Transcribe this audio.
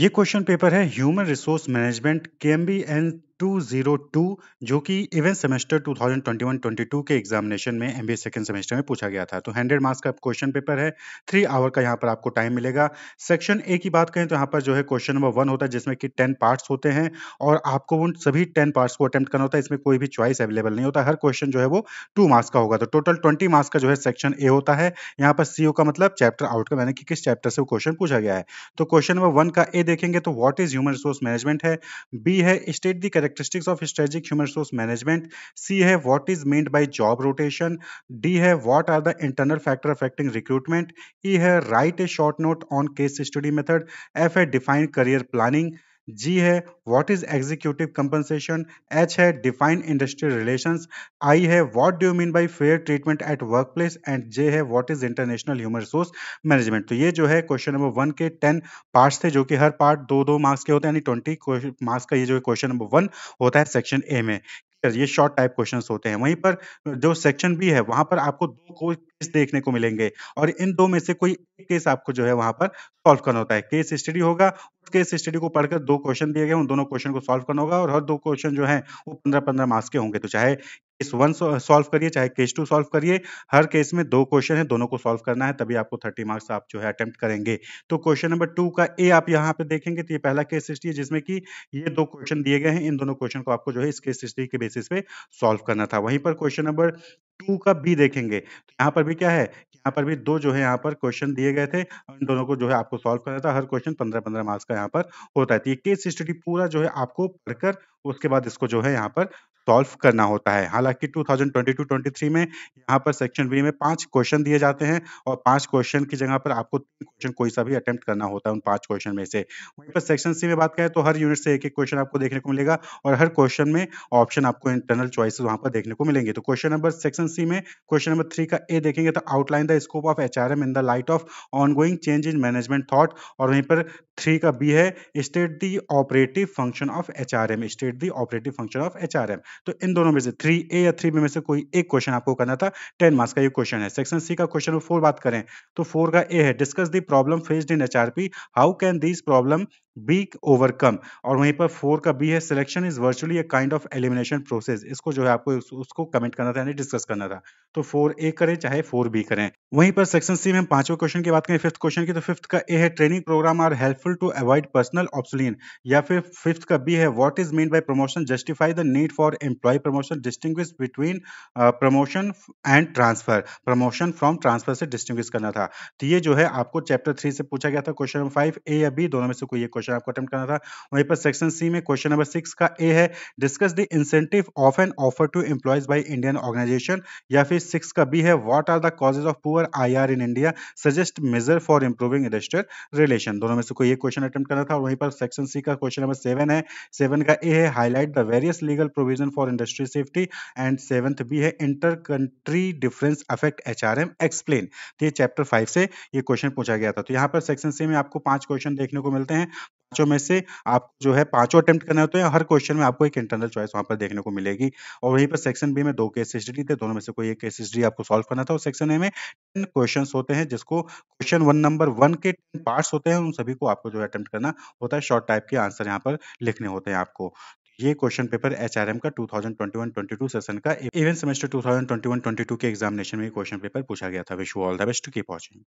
ये question paper है human resource management के एम बी एन 202 जो कि इवन सेमेस्टर 2021-22 के एग्जामिनेशन में एमबीए सेकंड सेमेस्टर में पूछा गया था तो हंड्रेड मार्क्स का क्वेश्चन पेपर है थ्री आवर का यहाँ पर आपको टाइम मिलेगा सेक्शन ए की बात करें तो यहाँ पर जो है क्वेश्चन नंबर वन होता है जिसमें कि टेन पार्ट्स होते हैं और आपको उन सभी टेन पार्ट्स को अटेम्प्ट करना होता है इसमें कोई भी चॉइस अवेलेबल नहीं होता हर क्वेश्चन जो है वो टू मार्क्स का होगा तो टोटल ट्वेंटी मार्क्स का जो है सेक्शन ए होता है यहाँ पर सीओ का मतलब चैप्टर आउटकम यानी कि किस चैप्टर से वो क्वेश्चन पूछा गया है तो क्वेश्चन नंबर वन का ए देखेंगे तो what is human resource management है बी है state the correct characteristics of strategic human resource management C है what is meant by job rotation D है what are the internal factor affecting recruitment E है write a short note on case study method F है defined career planning G है what is executive compensation H है define industry relation I है what do mean by fair treatment at work place and J है what is international human resource management तो ये जो है question number one के ten parts थे जो कि हर पार्ट दो दो मार्क्स के होते हैं यानी ट्वेंटी मार्क्स का ये जो क्वेश्चन नंबर वन होता है सेक्शन ए में ये शॉर्ट टाइप क्वेश्चंस होते हैं वहीं पर जो सेक्शन भी है वहां पर आपको दो केस देखने को मिलेंगे और इन दो में से कोई एक केस आपको जो है वहां पर सॉल्व करना होता है केस स्टडी होगा उस केस स्टडी को पढ़कर दो क्वेश्चन दिए गए उन दोनों क्वेश्चन को सॉल्व करना होगा और हर दो क्वेश्चन जो है वो पंद्रह पंद्रह मार्क्स के होंगे तो चाहे केस वन सॉल्व करिए चाहे केस टू सॉल्व करिए हर केस में दो क्वेश्चन है दोनों को सॉल्व करना है तभी आपको थर्टी मार्क्स आप जो है अटेम्प्ट करेंगे तो क्वेश्चन नंबर टू का ए आप यहाँ पे देखेंगे तो ये पहला केस हिस्ट्री है जिसमें कि ये दो क्वेश्चन दिए गए हैं इन दोनों क्वेश्चन को आपको जो है इस केस हिस्ट्री के बेसिस पे सॉल्व करना था वहीं पर क्वेश्चन नंबर टू का बी देखेंगे तो यहाँ पर भी क्या है यहाँ पर भी दो जो है यहाँ पर क्वेश्चन दिए गए थे और इन दोनों को जो है आपको सॉल्व करना था हर क्वेश्चन पंद्रह पंद्रह मार्क्स का यहाँ पर होता है तो ये केस स्टडी पूरा जो है आपको पढ़कर उसके बाद इसको जो है यहाँ पर सॉल्व करना होता है हालांकि 2022-23 में यहाँ पर सेक्शन बी में पांच क्वेश्चन दिए जाते हैं और पांच क्वेश्चन की जगह पर आपको तीन क्वेश्चन कोई सा भी अटेम्प्ट करना होता है उन पांच क्वेश्चन में से वहीं पर सेक्शन सी में बात करें तो हर यूनिट से एक एक क्वेश्चन आपको देखने को मिलेगा और हर क्वेश्चन में ऑप्शन आपको इंटरनल चॉइस वहां पर देखने को मिलेंगे तो क्वेश्चन नंबर सेक्शन सी में क्वेश्चन नंबर थ्री का ए देखेंगे तो outline the scope of H in the light of ongoing change in management thought और वहीं पर थ्री का बी है state the operative function of H state the operative function of H तो इन दोनों में से थ्री ए या थ्री बी में से कोई एक क्वेश्चन आपको करना था टेन मार्क्स का ये क्वेश्चन है सेक्शन सी का क्वेश्चन फोर बात करें तो फोर का ए है discuss the problem faced in H how can this problem be overcome और वहीं पर फोर का बी है selection is virtually a kind of elimination process इसको जो है आपको उसको कमेंट करना था यानी डिस्कस करना था तो फोर ए करें चाहे फोर बी करें वहीं पर सेक्शन सी में पांचवें क्वेश्चन की बात करें फिफ्थ क्वेश्चन की तो फिफ्थ का ए है training programme are helpful to avoid personal obsolescence या फिर फिफ्थ का बी है what is mean by promotion justify the need for employ promotion distinguish between promotion and transfer promotion from transfer से distinguish करना था तो ये जो है आपको चैप्टर थ्री से पूछा गया था क्वेश्चन नंबर फाइव ए या बी दोनों में से कोई एक क्वेश्चन आपको अटेम्प्ट करना था वहीं पर सेक्शन सी में क्वेश्चन नंबर सिक्स का ए है discuss the incentive of and offer to employees by Indian organisation या फिर सिक्स का बी है what are the causes of poor I R in India suggest measure for improving industrial relation दोनों में से कोई एक क्वेश्चन अटेम्प्ट करना था और वहीं पर सेक्शन सी का क्वेश्चन नंबर सेवन है सेवन का ए है highlight the various legal provision for industry safety and seventh भी है inter country difference affect H R M explain ये चैप्टर फाइव से ये क्वेश्चन पूछा गया था तो यहाँ पर सेक्शन सी में आपको पांच क्वेश्चन देखने को मिलते हैं पांचों में से आपको जो है पांचों अटेम्प्ट करने होते हैं हर क्वेश्चन में आपको एक इंटरनल चॉइस वहां पर देखने को मिलेगी और वहीं पर सेक्शन बी में दो केस हिस्ट्री थे दोनों में से कोई एक केस हिस्ट्री आपको सॉल्व करना था और सेक्शन ए में टेन क्वेश्चन होते हैं जिसको क्वेश्चन वन नंबर वन के टेन पार्ट होते हैं उन सभी को आपको जो है अटेम्प्ट करना होता है शॉर्ट टाइप के आंसर यहाँ पर लिखने होते हैं आपको ये क्वेश्चन पेपर एच का ट्वेंटी टू सेशन का इवन सेमेस्टर ट्वेंटी टू के एग्जामिनेशन में क्वेश्चन पेपर पूछा गया था विश ऑल द बेस्ट की वॉचिंग